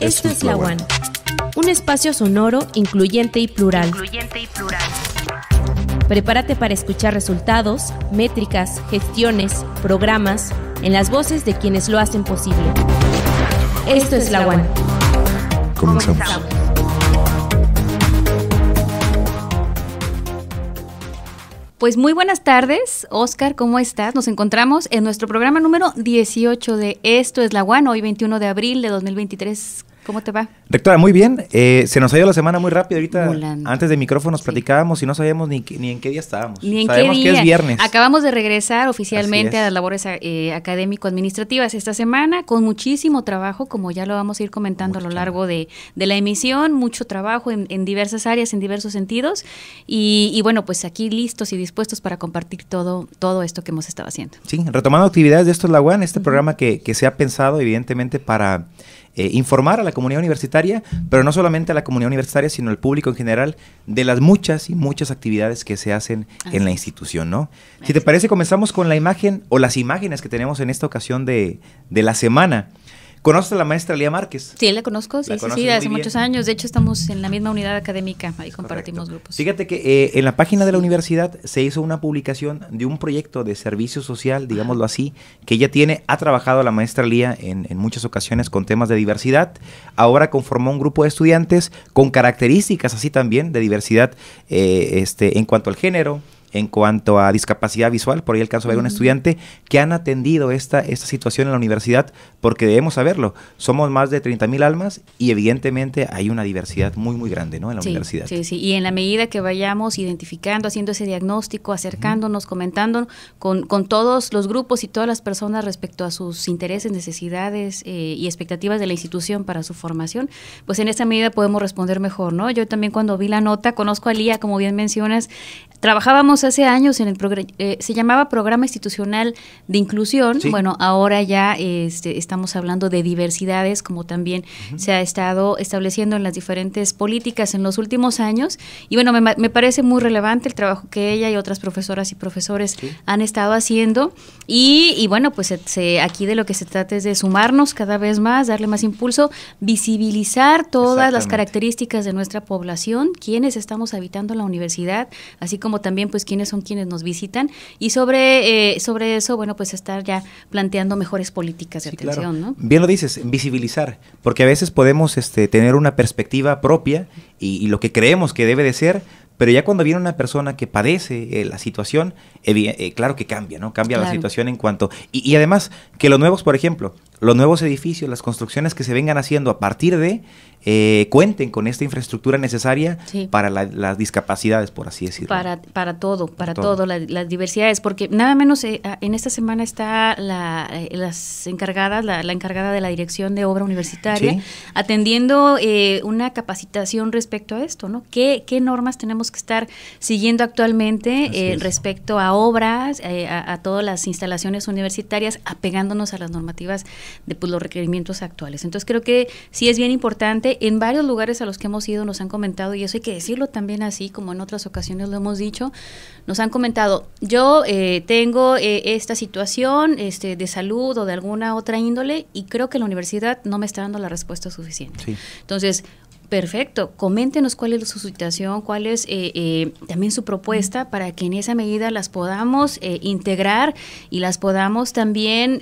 Esto, es la UAN, un espacio sonoro incluyente y plural. Prepárate para escuchar resultados, métricas, gestiones, programas en las voces de quienes lo hacen posible. Esto, es la UAN. Comenzamos. Pues muy buenas tardes, Oscar, ¿cómo estás? Nos encontramos en nuestro programa número 18 de Esto es la UAN, hoy 21 de abril de 2023. ¿Cómo te va? Rectora, muy bien. Eh, se nos ha ido la semana muy rápido. Ahorita, antes de micrófonos, platicábamos y no sabíamos ni, ni, en qué día estábamos. Ni en qué día. que es viernes. Acabamos de regresar oficialmente a las labores eh, académico-administrativas esta semana con muchísimo trabajo, como ya lo vamos a ir comentando a lo largo de, la emisión. Mucho trabajo en, diversas áreas, en diversos sentidos. Y, bueno, pues aquí listos y dispuestos para compartir todo, todo esto que hemos estado haciendo. Sí, retomando actividades de Esto es la UAN, este programa que, que se ha pensado evidentemente para eh, informar a la comunidad universitaria, pero no solamente a la comunidad universitaria, sino al público en general, de las muchas y muchas actividades que se hacen en la institución, ¿no? Si te parece, comenzamos con la imagen o las imágenes que tenemos en esta ocasión de la semana. ¿Conoces a la maestra Lía Márquez? Sí, la conozco, sí, sí, hace muchos años. De hecho, estamos en la misma unidad académica, ahí compartimos grupos. Fíjate que eh, en la página de la universidad se hizo una publicación de un proyecto de servicio social, digámoslo así, que ella tiene, ha trabajado la maestra Lía en, muchas ocasiones con temas de diversidad. Ahora conformó un grupo de estudiantes con características así también de diversidad eh, este, en cuanto al género, en cuanto a discapacidad visual. Por ahí el caso de un estudiante que han atendido esta, esta situación en la universidad porque debemos saberlo. Somos más de mil almas y evidentemente hay una diversidad muy, muy grande ¿no? en la universidad. Sí, sí. Y en la medida que vayamos identificando, haciendo ese diagnóstico, acercándonos, comentando con, con, todos los grupos y todas las personas respecto a sus intereses, necesidades eh, y expectativas de la institución para su formación, pues en esta medida podemos responder mejor, ¿no? Yo también cuando vi la nota, conozco a Lía, como bien mencionas, trabajábamos hace años en el eh, se llamaba Programa Institucional de Inclusión. Bueno, ahora ya este, estamos hablando de diversidades, como también se ha estado estableciendo en las diferentes políticas en los últimos años. Y bueno, me, parece muy relevante el trabajo que ella y otras profesoras y profesores han estado haciendo. Y, bueno, pues aquí de lo que se trata es de sumarnos cada vez más, darle más impulso, visibilizar todas las características de nuestra población, quienes estamos habitando la universidad, así como también pues quienes son quienes nos visitan y sobre, eh, sobre eso, bueno, pues estar ya planteando mejores políticas de atención, Bien lo dices, visibilizar, porque a veces podemos este, tener una perspectiva propia y, lo que creemos que debe de ser, pero ya cuando viene una persona que padece eh, la situación, eh, claro que cambia, ¿no? Cambia la situación en cuanto... Y, y, además que los nuevos, por ejemplo, los nuevos edificios, las construcciones que se vengan haciendo a partir de, eh, cuenten con esta infraestructura necesaria para las discapacidades, por así decirlo. Para, para todo, para, todo, las diversidades, porque nada menos eh, en esta semana está la, eh, las encargadas, la, encargada de la dirección de obra universitaria, atendiendo una capacitación respecto a esto, ¿no? ¿Qué, normas tenemos que estar siguiendo actualmente respecto a obras, a, todas las instalaciones universitarias, apegándonos a las normativas de pues, los requerimientos actuales? Entonces creo que sí es bien importante en varios lugares a los que hemos ido nos han comentado, y eso hay que decirlo también así, como en otras ocasiones lo hemos dicho, nos han comentado, yo eh, tengo eh, esta situación este, de salud o de alguna otra índole y creo que la universidad no me está dando la respuesta suficiente. Entonces, Perfecto. Coméntenos cuál es su situación, cuál es eh, también su propuesta para que en esa medida las podamos integrar y las podamos también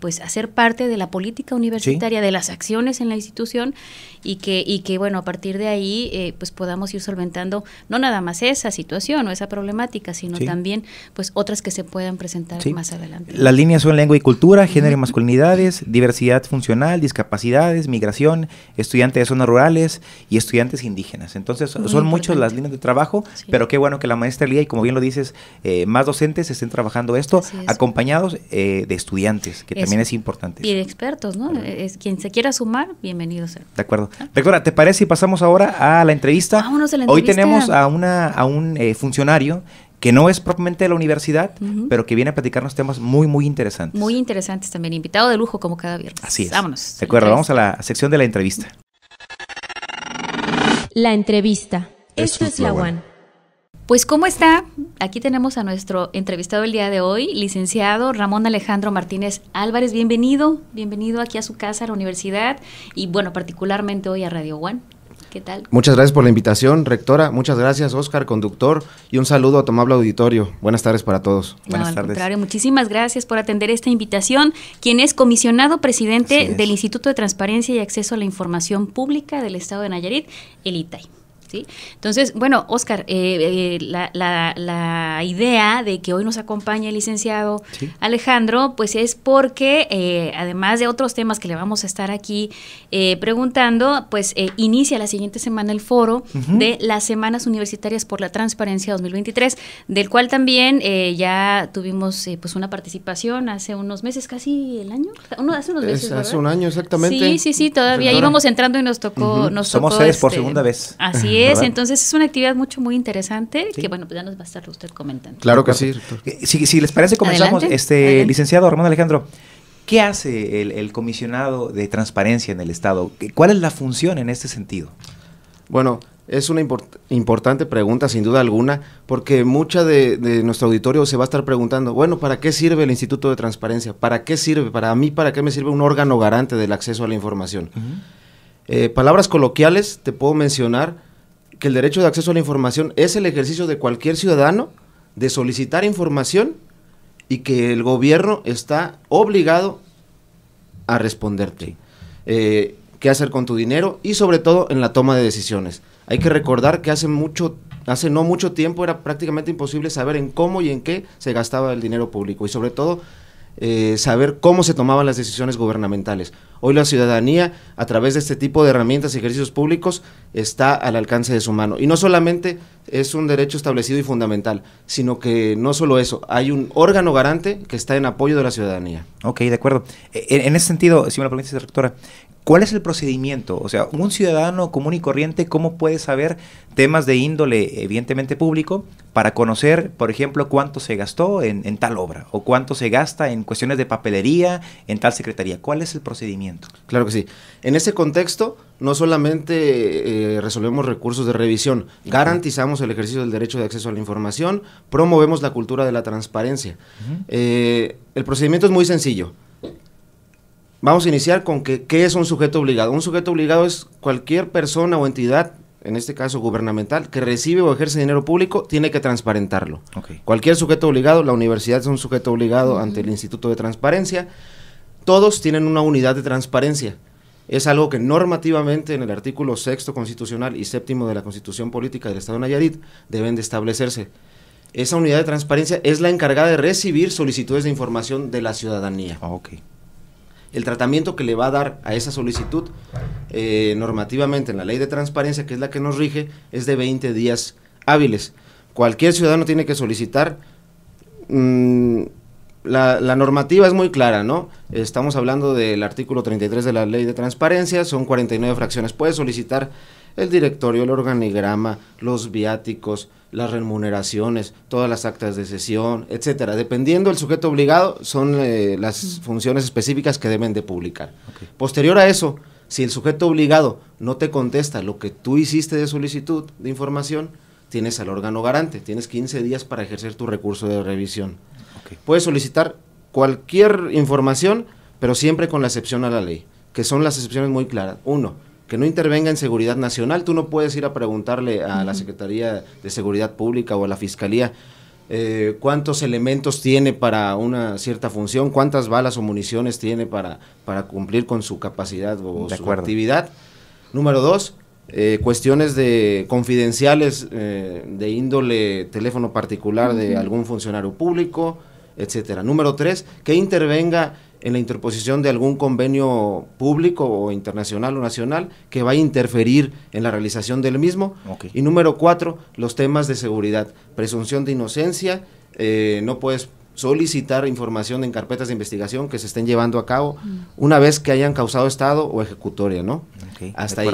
pues hacer parte de la política universitaria, de las acciones en la institución y que, y que bueno, a partir de ahí eh, pues podamos ir solventando no nada más esa situación o esa problemática, sino también pues otras que se puedan presentar más adelante. Las líneas son lengua y cultura, género y masculinidades, diversidad funcional, discapacidades, migración, estudiantes de zonas rurales y estudiantes indígenas. Entonces son muchas las líneas de trabajo, pero qué bueno que la maestría y como bien lo dices, eh, más docentes estén trabajando esto acompañados eh, de estudiantes, que también es importante. Y de expertos, ¿no? Es, quien se quiera sumar, bienvenido De acuerdo. Recuerda, ¿te parece si pasamos ahora a la entrevista? a la entrevista. Hoy tenemos a, un eh, funcionario que no es propiamente de la universidad, pero que viene a platicarnos temas muy, muy interesantes. Muy interesantes también. Invitado de lujo como cada viernes. Así es. Vámonos. Recuerda, vamos a la sección de la entrevista. La entrevista. Esto, es la One pues ¿cómo está? Aquí tenemos a nuestro entrevistado el día de hoy, licenciado Ramón Alejandro Martínez Álvarez. Bienvenido, bienvenido aquí a su casa, a la universidad y bueno, particularmente hoy a Radio One. ¿Qué tal? Muchas gracias por la invitación, rectora. Muchas gracias, Oscar, conductor. Y un saludo a Tomable Auditorio. Buenas tardes para todos. Buenas tardes. muchísimas gracias por atender esta invitación. Quien es comisionado presidente del Instituto de Transparencia y Acceso a la Información Pública del Estado de Nayarit, el ITAI. Entonces, bueno, Oscar, eh, eh, la, la, idea de que hoy nos acompañe el licenciado Alejandro, pues es porque, eh, además de otros temas que le vamos a estar aquí preguntando, pues inicia la siguiente semana el foro de las Semanas Universitarias por la Transparencia 2023, del cual también ya tuvimos pues una participación hace unos meses, casi el año, hace unos meses, un año exactamente. Sí, sí, sí, todavía íbamos entrando y nos tocó... Somos seis por este, segunda vez. Así es, entonces es una actividad mucho, muy interesante que, bueno, pues ya nos va a estar usted comentando. Claro que sí. Si, les parece, comenzamos. Este, Licenciado Ramón Alejandro, ¿qué hace el, comisionado de transparencia en el Estado? ¿Cuál es la función en este sentido? Bueno, es una importante pregunta, sin duda alguna, porque mucha de, nuestro auditorio se va a estar preguntando, bueno, ¿para qué sirve el Instituto de Transparencia? ¿Para qué sirve? Para mí, ¿para qué me sirve un órgano garante del acceso a la información? Eh, palabras coloquiales, te puedo mencionar que el derecho de acceso a la información es el ejercicio de cualquier ciudadano de solicitar información y que el gobierno está obligado a responderte. Eh, ¿Qué hacer con tu dinero? Y sobre todo en la toma de decisiones. Hay que recordar que hace mucho hace no mucho tiempo era prácticamente imposible saber en cómo y en qué se gastaba el dinero público y sobre todo eh, saber cómo se tomaban las decisiones gubernamentales. Hoy la ciudadanía, a través de este tipo de herramientas y ejercicios públicos, está al alcance de su mano. Y no solamente es un derecho establecido y fundamental, sino que no solo eso, hay un órgano garante que está en apoyo de la ciudadanía. Ok, de acuerdo. E, en, ese sentido, si me lo permite, rectora, ¿Cuál es el procedimiento? O sea, un ciudadano común y corriente, ¿cómo puede saber temas de índole, evidentemente público, para conocer, por ejemplo, cuánto se gastó en, tal obra o cuánto se gasta en cuestiones de papelería en tal secretaría? ¿Cuál es el procedimiento? Claro que sí. En ese contexto, no solamente eh, resolvemos recursos de revisión, garantizamos el ejercicio del derecho de acceso a la información, promovemos la cultura de la transparencia. Eh, el procedimiento es muy sencillo. Vamos a iniciar con que, qué es un sujeto obligado. Un sujeto obligado es cualquier persona o entidad, en este caso gubernamental, que recibe o ejerce dinero público, tiene que transparentarlo. Cualquier sujeto obligado, la universidad es un sujeto obligado ante el Instituto de Transparencia. Todos tienen una unidad de transparencia. Es algo que normativamente en el artículo sexto constitucional y séptimo de la Constitución Política del Estado de Nayarit deben de establecerse. Esa unidad de transparencia es la encargada de recibir solicitudes de información de la ciudadanía. Ah, el tratamiento que le va a dar a esa solicitud eh, normativamente en la ley de transparencia, que es la que nos rige, es de 20 días hábiles. Cualquier ciudadano tiene que solicitar... Mm, la, normativa es muy clara, ¿no? Estamos hablando del artículo 33 de la ley de transparencia, son 49 fracciones. puede solicitar el directorio, el organigrama, los viáticos, las remuneraciones, todas las actas de sesión, etcétera. Dependiendo del sujeto obligado, son eh, las funciones específicas que deben de publicar. Posterior a eso, si el sujeto obligado no te contesta lo que tú hiciste de solicitud de información, tienes al órgano garante, tienes 15 días para ejercer tu recurso de revisión. Puedes solicitar cualquier información, pero siempre con la excepción a la ley, que son las excepciones muy claras. Uno, que no intervenga en seguridad nacional. Tú no puedes ir a preguntarle a la Secretaría de Seguridad Pública o a la Fiscalía eh, cuántos elementos tiene para una cierta función, cuántas balas o municiones tiene para, para cumplir con su capacidad o su actividad. Número dos, eh, cuestiones de confidenciales eh, de índole teléfono particular de algún funcionario público, etcétera. Número tres, que intervenga en la interposición de algún convenio público o internacional o nacional que vaya a interferir en la realización del mismo. Y número cuatro, los temas de seguridad, presunción de inocencia, eh, no puedes solicitar información en carpetas de investigación que se estén llevando a cabo mm. una vez que hayan causado estado o ejecutoria, ¿no? Hasta ahí.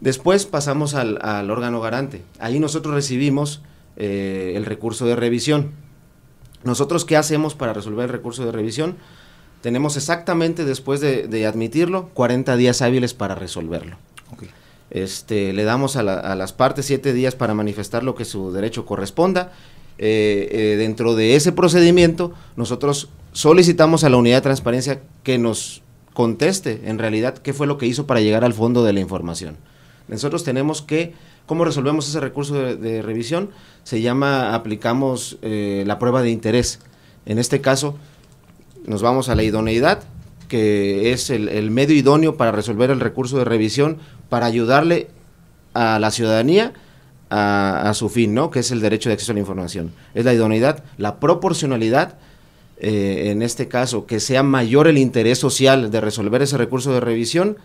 Después pasamos al, órgano garante. Ahí nosotros recibimos eh, el recurso de revisión. ¿Nosotros qué hacemos para resolver el recurso de revisión? Tenemos exactamente, después de, admitirlo, 40 días hábiles para resolverlo. Este, le damos a, la, a las partes 7 días para manifestar lo que su derecho corresponda. Eh, eh, dentro de ese procedimiento, nosotros solicitamos a la unidad de transparencia que nos conteste en realidad qué fue lo que hizo para llegar al fondo de la información. Nosotros tenemos que, ¿cómo resolvemos ese recurso de, revisión? Se llama, aplicamos eh, la prueba de interés. En este caso, nos vamos a la idoneidad, que es el, medio idóneo para resolver el recurso de revisión, para ayudarle a la ciudadanía a, su fin, ¿no? Que es el derecho de acceso a la información. Es la idoneidad, la proporcionalidad, eh, en este caso, que sea mayor el interés social de resolver ese recurso de revisión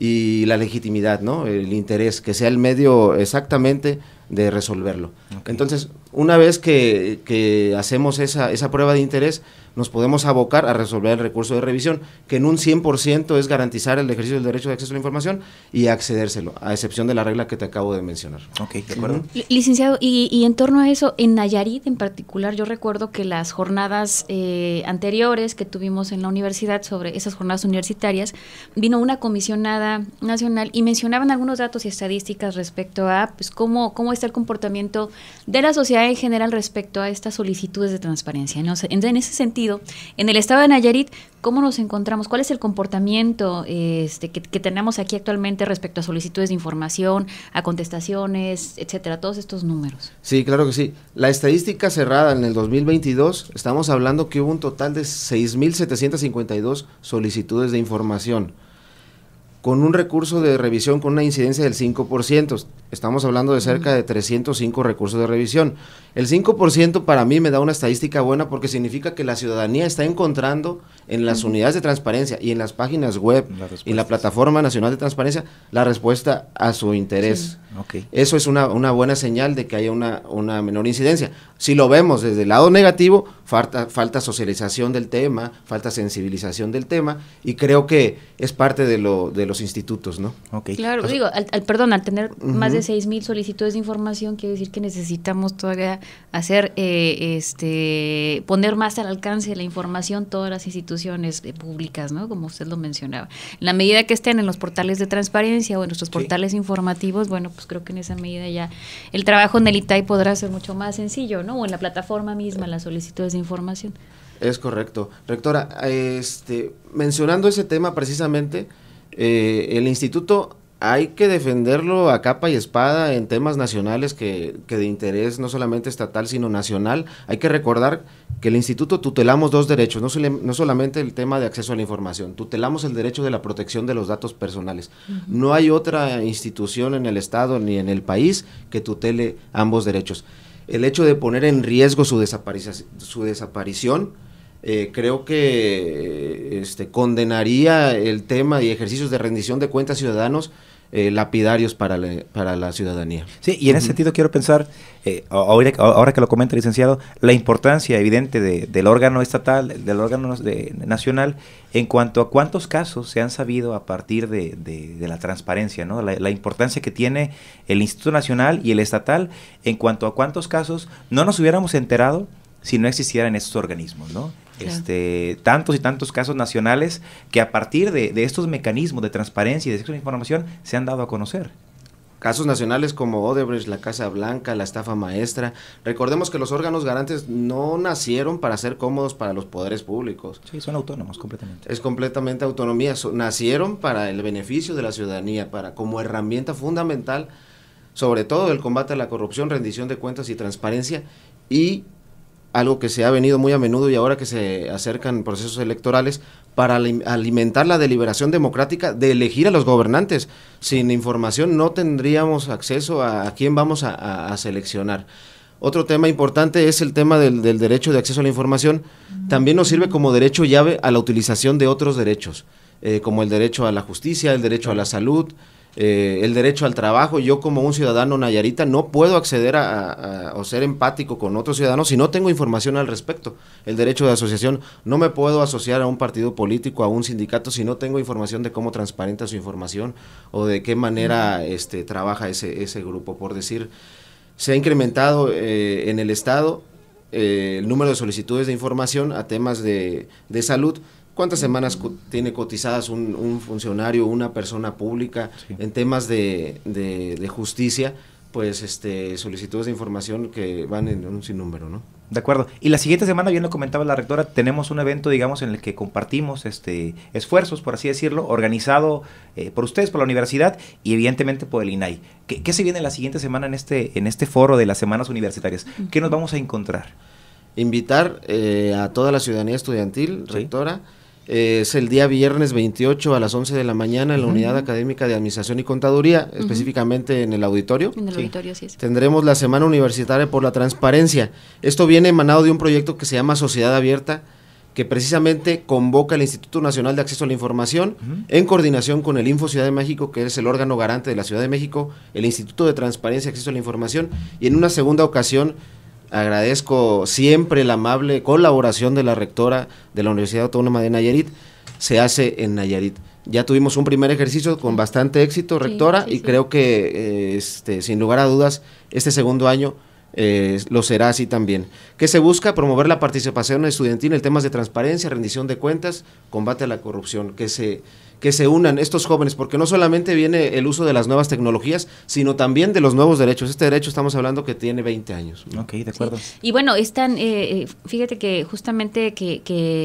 y la legitimidad, ¿no? El interés, que sea el medio exactamente de resolverlo. Entonces, una vez que, que hacemos esa, esa prueba de interés, nos podemos abocar a resolver el recurso de revisión, que en un 100% es garantizar el ejercicio del derecho de acceso a la información y accedérselo, a excepción de la regla que te acabo de mencionar. Ok, de acuerdo. Licenciado, y, en torno a eso, en Nayarit en particular, yo recuerdo que las jornadas eh, anteriores que tuvimos en la universidad sobre esas jornadas universitarias, vino una comisionada nacional y mencionaban algunos datos y estadísticas respecto a pues, cómo, cómo está el comportamiento de la sociedad en general respecto a estas solicitudes de transparencia. ¿no? en ese sentido, en el estado de Nayarit, ¿cómo nos encontramos? ¿Cuál es el comportamiento este, que, que, tenemos aquí actualmente respecto a solicitudes de información, a contestaciones, etcétera? Todos estos números. Sí, claro que sí. La estadística cerrada en el 2022, estamos hablando que hubo un total de 6.752 solicitudes de información con un recurso de revisión con una incidencia del 5%. Estamos hablando de cerca de 305 recursos de revisión. El 5% para mí me da una estadística buena porque significa que la ciudadanía está encontrando en las unidades de transparencia y en las páginas web y la Plataforma Nacional de Transparencia la respuesta a su interés. Eso es una, una, buena señal de que haya una, una, menor incidencia. Si lo vemos desde el lado negativo, falta, falta socialización del tema, falta sensibilización del tema y creo que es parte de, lo, de los institutos, ¿no? Claro, digo, al, perdón, al tener más de 6.000 solicitudes de información, quiere decir que necesitamos todavía hacer, eh, este, poner más al alcance la información todas las instituciones eh, públicas, ¿no? Como usted lo mencionaba. En la medida que estén en los portales de transparencia o en nuestros portales informativos, bueno, pues creo que en esa medida ya el trabajo en el ITAI podrá ser mucho más sencillo, ¿no? O en la plataforma misma, las solicitudes de información. Es correcto. Rectora, este, mencionando ese tema precisamente, eh, el instituto hay que defenderlo a capa y espada en temas nacionales que, que, de interés no solamente estatal, sino nacional. Hay que recordar que el instituto tutelamos dos derechos, no, solamente el tema de acceso a la información, tutelamos el derecho de la protección de los datos personales. No hay otra institución en el Estado ni en el país que tutele ambos derechos. El hecho de poner en riesgo su, su desaparición eh, creo que este, condenaría el tema y ejercicios de rendición de cuentas ciudadanos eh, lapidarios para la, ciudadanía. Sí, y en ese sentido quiero pensar, eh, ahora, que lo comenta el licenciado, la importancia evidente del órgano estatal, del órgano nacional, en cuanto a cuántos casos se han sabido a partir de, de la transparencia, ¿no? La, la, importancia que tiene el Instituto Nacional y el estatal en cuanto a cuántos casos no nos hubiéramos enterado si no existieran estos organismos, ¿no? Este, tantos y tantos casos nacionales que a partir de, estos mecanismos de transparencia y de acceso a la información se han dado a conocer. Casos nacionales como Odebrecht, la Casa Blanca, la estafa maestra. Recordemos que los órganos garantes no nacieron para ser cómodos para los poderes públicos. Sí, son autónomos completamente. Es completamente autonomía. nacieron para el beneficio de la ciudadanía, para como herramienta fundamental, sobre todo el combate a la corrupción, rendición de cuentas y transparencia. Y algo que se ha venido muy a menudo y ahora que se acercan procesos electorales para alimentar la deliberación democrática de elegir a los gobernantes. Sin información no tendríamos acceso a, quién vamos a, seleccionar. Otro tema importante es el tema del, derecho de acceso a la información. También nos sirve como derecho llave a la utilización de otros derechos, eh, como el derecho a la justicia, el derecho a la salud, eh, el derecho al trabajo. Yo como un ciudadano nayarita no puedo acceder a, o ser empático con otro ciudadano si no tengo información al respecto. El derecho de asociación, no me puedo asociar a un partido político, a un sindicato, si no tengo información de cómo transparenta su información o de qué manera este, trabaja ese, grupo. Por decir, se ha incrementado eh, en el Estado eh, el número de solicitudes de información a temas de, de salud cuántas semanas tiene cotizadas un, funcionario, una persona pública en temas de, justicia, pues este, solicitudes de información que van en un sinnúmero, ¿no? De acuerdo. Y la siguiente semana, bien lo comentaba la rectora, tenemos un evento, digamos, en el que compartimos este esfuerzos, por así decirlo, organizado eh, por ustedes, por la universidad y evidentemente por el INAI. ¿Qué, se viene la siguiente semana en este, en este foro de las semanas universitarias? ¿Qué nos vamos a encontrar? Invitar eh, a toda la ciudadanía estudiantil, rectora. Eh, es el día viernes 28 a las 11 de la mañana en la Unidad Académica de Administración y Contaduría, específicamente en el auditorio. En el auditorio, sí. Tendremos la Semana Universitaria por la Transparencia. Esto viene emanado de un proyecto que se llama Sociedad Abierta, que precisamente convoca el Instituto Nacional de Acceso a la Información en coordinación con el Info Ciudad de México, que es el órgano garante de la Ciudad de México, el Instituto de Transparencia y Acceso a la Información, y en una segunda ocasión Agradezco siempre la amable colaboración de la rectora de la Universidad Autónoma de Nayarit. Se hace en Nayarit. Ya tuvimos un primer ejercicio con bastante éxito, rectora, y creo que, eh, este, sin lugar a dudas, este segundo año eh, lo será así también. ¿Qué se busca? Promover la participación estudiantil en temas de transparencia, rendición de cuentas, combate a la corrupción. Que se que se unan estos jóvenes, porque no solamente viene el uso de las nuevas tecnologías, sino también de los nuevos derechos. Este derecho estamos hablando que tiene 20 años. Ok, de acuerdo. Y bueno, están, eh, eh, fíjate que justamente que,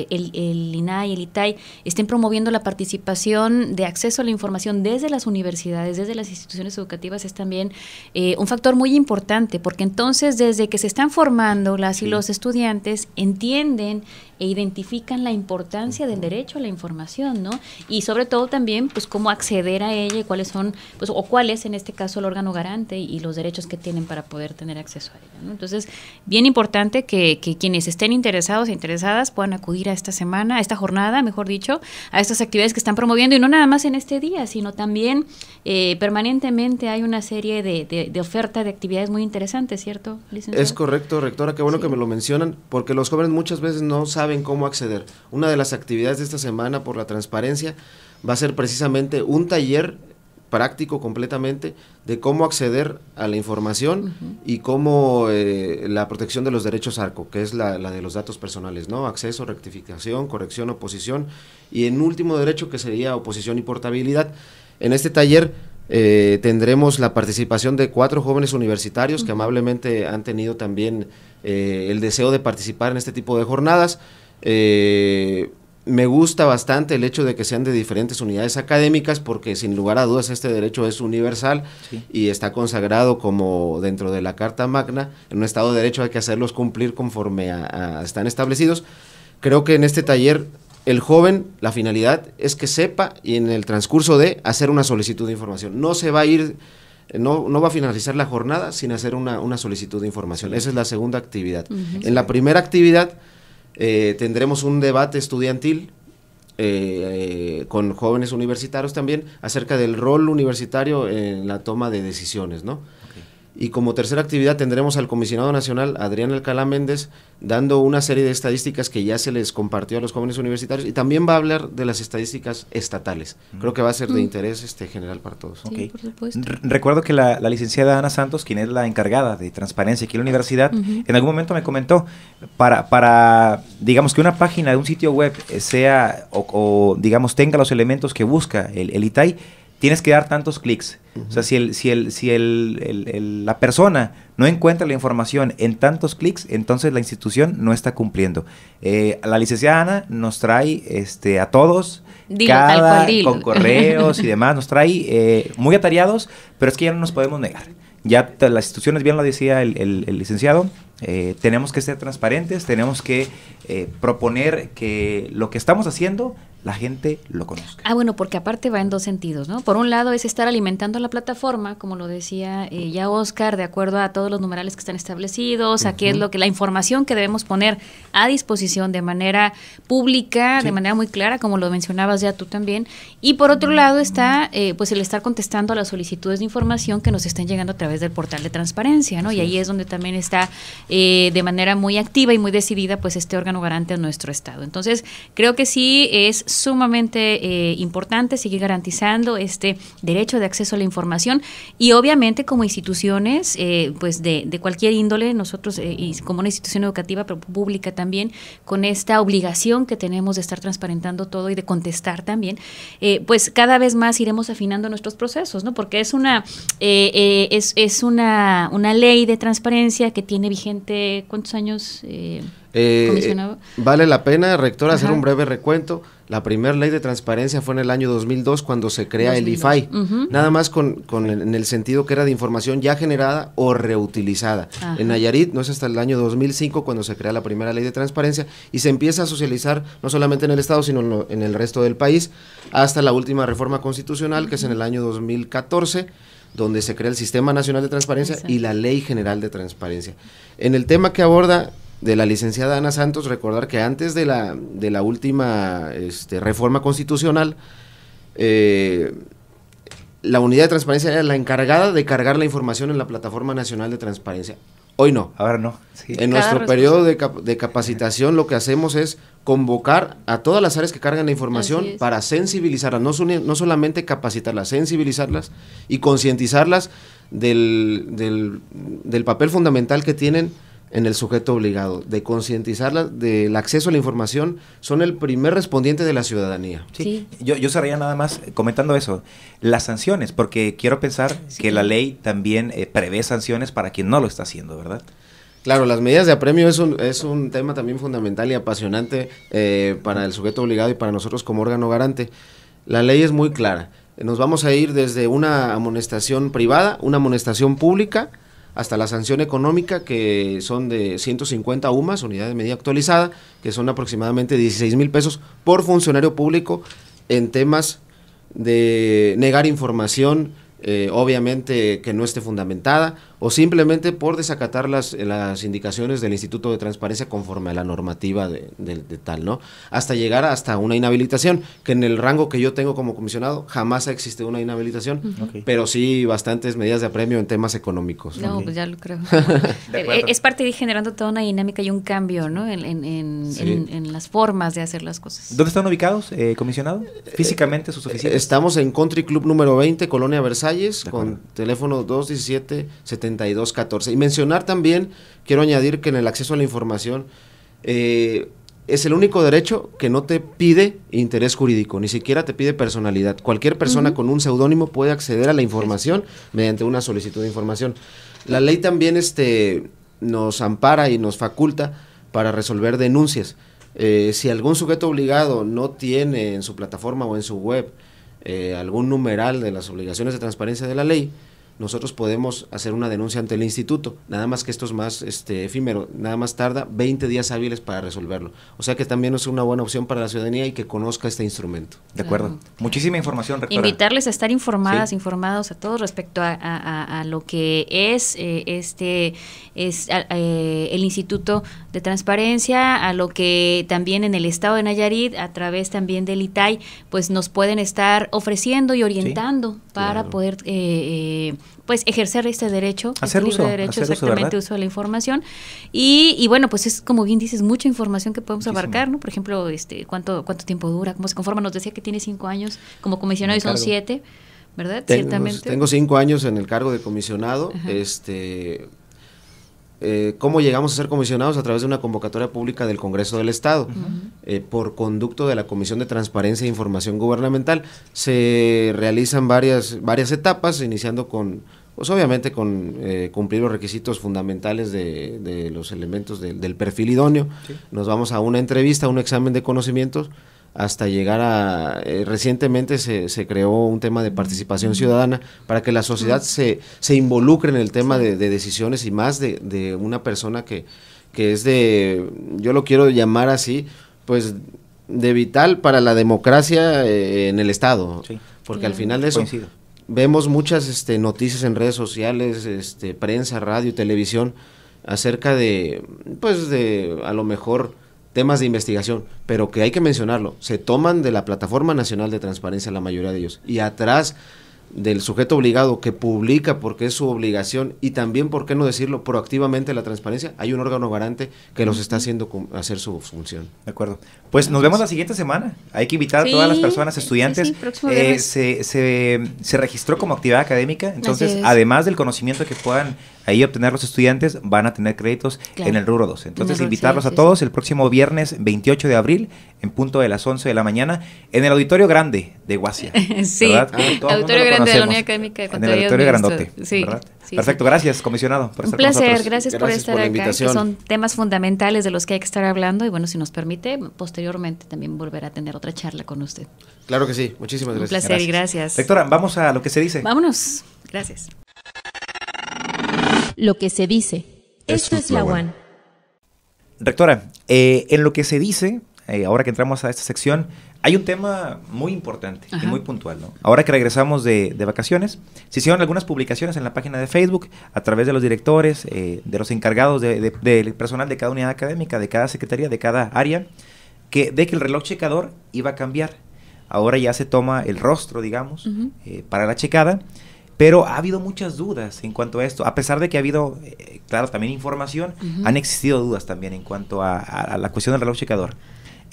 el, el INAI y el ITAI estén promoviendo la participación de acceso a la información desde las universidades, desde las instituciones educativas, es también eh, un factor muy importante, porque entonces desde que se están formando las y los estudiantes entienden e identifican la importancia del derecho a la información, ¿no? Y sobre todo también, pues, cómo acceder a ella y cuáles son, pues, o cuál es en este caso el órgano garante y, los derechos que tienen para poder tener acceso a ella, ¿no? Entonces, bien importante que, que quienes estén interesados e interesadas puedan acudir a esta semana, a esta jornada, mejor dicho, a estas actividades que están promoviendo y no nada más en este día, sino también eh, permanentemente hay una serie de, de, de oferta de actividades muy interesantes, ¿cierto, Es correcto, rectora, qué bueno que me lo mencionan, porque los jóvenes muchas veces no saben saben cómo acceder. Una de las actividades de esta semana por la transparencia va a ser precisamente un taller práctico completamente de cómo acceder a la información y cómo eh, la protección de los derechos ARCO, que es la, la, de los datos personales, ¿no? Acceso, rectificación, corrección, oposición y en último derecho que sería oposición y portabilidad. En este taller eh, tendremos la participación de cuatro jóvenes universitarios que amablemente han tenido también eh, el deseo de participar en este tipo de jornadas. Eh, me gusta bastante el hecho de que sean de diferentes unidades académicas porque sin lugar a dudas este derecho es universal y está consagrado como dentro de la Carta Magna. En un Estado de Derecho hay que hacerlos cumplir conforme están establecidos. Creo que en este taller el joven, la finalidad es que sepa y en el transcurso de hacer una solicitud de información. No se va a ir, no, no va a finalizar la jornada sin hacer una, solicitud de información. Esa es la segunda actividad. En la primera actividad eh, tendremos un debate estudiantil. Eh, eh, con jóvenes universitarios también acerca del rol universitario en la toma de decisiones, ¿no? Y como tercera actividad tendremos al comisionado nacional Adrián Alcalá Méndez dando una serie de estadísticas que ya se les compartió a los jóvenes universitarios y también va a hablar de las estadísticas estatales. Mm. Creo que va a ser de mm. interés este general para todos. Recuerdo que la, licenciada Ana Santos, quien es la encargada de transparencia aquí en la universidad, en algún momento me comentó para, para digamos que una página de un sitio web eh, sea o, digamos tenga los elementos que busca el ITAI tienes que dar tantos clics. O sea, si, el, si, el, si el, la persona no encuentra la información en tantos clics, entonces la institución no está cumpliendo. Eh, la licenciada Ana nos trae este, a todos, cada, con correos y demás, nos trae eh, muy atareados, pero es que ya no nos podemos negar. Ya las instituciones, bien lo decía el, licenciado, eh, tenemos que ser transparentes, tenemos que proponer que lo que estamos haciendo la gente lo conozca. Ah, bueno, porque aparte va en dos sentidos, ¿no? Por un lado es estar alimentando la plataforma, como lo decía eh, ya Oscar, de acuerdo a todos los numerales que están establecidos, a qué es lo que la información que debemos poner a disposición de manera pública, de manera muy clara, como lo mencionabas ya tú también. Y por otro lado está, eh, pues el estar contestando a las solicitudes de información que nos están llegando a través del portal de transparencia, ¿no? y ahí es. donde también está eh, de manera muy activa y muy decidida, pues este órgano garante a nuestro estado. Entonces creo que sí es sumamente eh, importante seguir garantizando este derecho de acceso a la información y obviamente como instituciones eh, pues de, cualquier índole, nosotros eh, y como una institución educativa pero pública también, con esta obligación que tenemos de estar transparentando todo y de contestar también, pues cada vez más iremos afinando nuestros procesos, ¿no? Porque es una, es, es una, una ley de transparencia que tiene vigente, ¿cuántos años? Eh, eh, vale la pena, rector, hacer un breve recuento. La primera ley de transparencia fue en el año 2002 cuando se crea el IFAI, nada más con, en el sentido que era de información ya generada o reutilizada. En Nayarit no es hasta el año 2005 cuando se crea la primera ley de transparencia y se empieza a socializar no solamente en el Estado, sino en, el resto del país, hasta la última reforma constitucional que es en el año 2014 donde se crea el Sistema Nacional de Transparencia y la Ley General de Transparencia. En el tema que aborda de la licenciada Ana Santos, recordar que antes de la, de la última este, reforma constitucional, eh, la unidad de transparencia era la encargada de cargar la información en la Plataforma Nacional de Transparencia. Hoy no. Ahora no. En nuestro periodo de, de, capacitación lo que hacemos es convocar a todas las áreas que cargan la información para sensibilizarlas, no, no, solamente capacitarlas, sensibilizarlas y concientizarlas del, del papel fundamental que tienen en el sujeto obligado, de concientizarla del acceso a la información, son el primer respondiente de la ciudadanía. Sí, Yo, yo cerraría nada más comentando eso, las sanciones, porque quiero pensar que la ley también eh, prevé sanciones para quien no lo está haciendo, ¿verdad? Claro, las medidas de apremio es un, es un tema también fundamental y apasionante eh, para el sujeto obligado y para nosotros como órgano garante. La ley es muy clara. Nos vamos a ir desde una amonestación privada, una amonestación pública, hasta la sanción económica, que son de 150 UMAS, unidad de medida actualizada, que son aproximadamente 16 mil pesos por funcionario público en temas de negar información, eh, obviamente que no esté fundamentada, o simplemente por desacatar las, eh, las indicaciones del Instituto de Transparencia conforme a la normativa de, tal, ¿no? Hasta llegar hasta una inhabilitación, que en el rango que yo tengo como comisionado jamás existe una inhabilitación, pero sí bastantes medidas de apremio en temas económicos. No, pues ya lo creo. Eh, es parte de ir generando toda una dinámica y un cambio, ¿no? En, las formas de hacer las cosas. ¿Dónde están ubicados, eh, comisionado? Físicamente sus oficinas. Estamos en Country Club número 20, Colonia Versalles, con teléfono 217 diecisiete y mencionar también, quiero añadir que en el acceso a la información eh, es el único derecho que no te pide interés jurídico, ni siquiera te pide personalidad. Cualquier persona con un seudónimo puede acceder a la información mediante una solicitud de información. La ley también este, nos ampara y nos faculta para resolver denuncias. Eh, si algún sujeto obligado no tiene en su plataforma o en su web eh, algún numeral de las obligaciones de transparencia de la ley, nosotros podemos hacer una denuncia ante el instituto, nada más que esto es más este, efímero, nada más tarda 20 días hábiles para resolverlo. O sea que también es una buena opción para la ciudadanía y que conozca este instrumento. De acuerdo. Muchísima información. Invitarles a estar informadas, informados a todos respecto a, lo que es eh, este es eh, el Instituto de Transparencia, a lo que también en el estado de Nayarit, a través también del ITAI, pues nos pueden estar ofreciendo y orientando para poder eh, pues ejercer este derecho, derecho, exactamente uso, de la información y, y, bueno pues es como bien dices mucha información que podemos abarcar, no por ejemplo este cuánto cuánto tiempo dura, cómo se conforma, nos decía que tiene cinco años como comisionado y son siete, verdad, ciertamente tengo cinco años en el cargo de comisionado, este eh, cómo llegamos a ser comisionados a través de una convocatoria pública del Congreso del Estado. Eh, por conducto de la Comisión de Transparencia e Información Gubernamental se realizan varias, varias etapas, iniciando con, pues, obviamente con eh, cumplir los requisitos fundamentales de, los elementos del perfil idóneo. Nos vamos a una entrevista, a un examen de conocimientos hasta llegar a... Eh, recientemente se, se, creó un tema de participación ciudadana para que la sociedad se, se involucre en el tema de, decisiones y más de, una persona que, es de, yo lo quiero llamar así, pues de vital para la democracia eh, en el Estado. Porque al final de eso vemos muchas este, noticias en redes sociales, este, prensa, radio, televisión, acerca de, pues de a lo mejor temas de investigación, pero que hay que mencionarlo, se toman de la Plataforma Nacional de Transparencia la mayoría de ellos. Y atrás del sujeto obligado que publica porque es su obligación y también, ¿por qué no decirlo proactivamente la transparencia? Hay un órgano garante que los está haciendo hacer su función. De acuerdo. Pues nos vemos la siguiente semana. Hay que invitar a todas las personas, estudiantes. Eh, se, se, registró como actividad académica, entonces, además del conocimiento que puedan ahí obtener los estudiantes, van a tener créditos en el rubro 2. Entonces, invitarlos a todos el próximo viernes 28 de abril, en punto de las 11 de la mañana, en el Auditorio Grande de Guasia. sí, ah, Auditorio Grande de la Unión Académica de En el Auditorio Grandote. Perfecto, gracias, comisionado, por estar Un placer, gracias, por estar acá, son temas fundamentales de los que hay que estar hablando. Y bueno, si nos permite, posteriormente también volver a tener otra charla con usted. Claro que sí, muchísimas gracias. Un placer y gracias. vamos a lo que se dice. Vámonos, gracias lo que se dice. Esto, es la UAN. Rectora, eh, en lo que se dice, eh, ahora que entramos a esta sección, hay un tema muy importante y muy puntual. Ahora que regresamos de, vacaciones, se hicieron algunas publicaciones en la página de Facebook a través de los directores, eh, de los encargados del personal de cada unidad académica, de cada secretaría, de cada área, que, de que el reloj checador iba a cambiar. Ahora ya se toma el rostro, digamos, para la checada. Pero ha habido muchas dudas en cuanto a esto, a pesar de que ha habido, eh, claro, también información, han existido dudas también en cuanto a, la cuestión del reloj checador.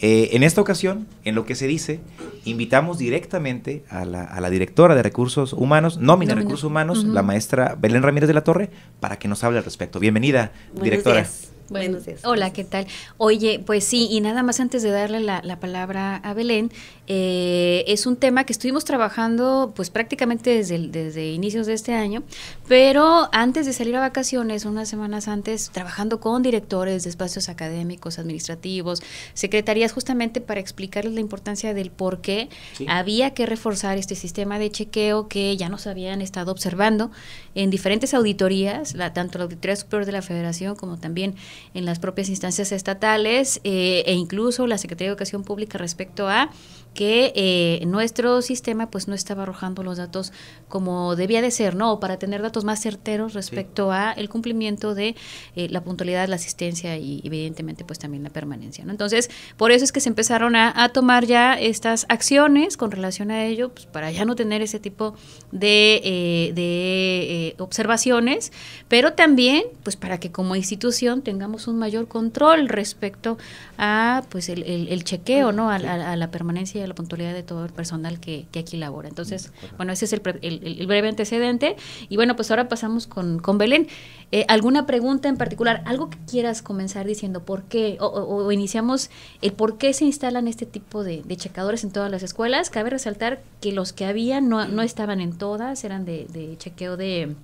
Eh, en esta ocasión, en lo que se dice, invitamos directamente a la, directora de Recursos Humanos, nómina de Recursos Humanos, la maestra Belén Ramírez de la Torre, para que nos hable al respecto. Bienvenida, directora. Buenos días. Hola, ¿qué tal? Oye, pues sí, y nada más antes de darle la, la palabra a Belén, eh, es un tema que estuvimos trabajando pues prácticamente desde, desde inicios de este año, pero antes de salir a vacaciones, unas semanas antes, trabajando con directores de espacios académicos, administrativos, secretarías, justamente para explicarles la importancia del por qué había que reforzar este sistema de chequeo que ya nos habían estado observando en diferentes auditorías, tanto la Auditoría Superior de la Federación como también en las propias instancias estatales eh, e incluso la Secretaría de Educación Pública respecto a que eh, nuestro sistema pues no estaba arrojando los datos como debía de ser, ¿no? Para tener datos más certeros respecto a el cumplimiento de eh, la puntualidad, la asistencia y evidentemente pues también la permanencia, ¿no? Entonces, por eso es que se empezaron a, tomar ya estas acciones con relación a ello, pues para ya no tener ese tipo de, eh, de observaciones, pero también pues para que como institución tengamos un mayor control respecto a pues el, chequeo, ¿no? a la permanencia la puntualidad de todo el personal que, aquí labora. Entonces, mm, bueno, ese es el, breve antecedente. Y bueno, pues ahora pasamos con, con Belén. Eh, ¿Alguna pregunta en particular? ¿Algo que quieras comenzar diciendo? ¿Por qué? O, iniciamos el por qué se instalan este tipo de, checadores en todas las escuelas. Cabe resaltar que los que había no, estaban en todas, eran de, chequeo de,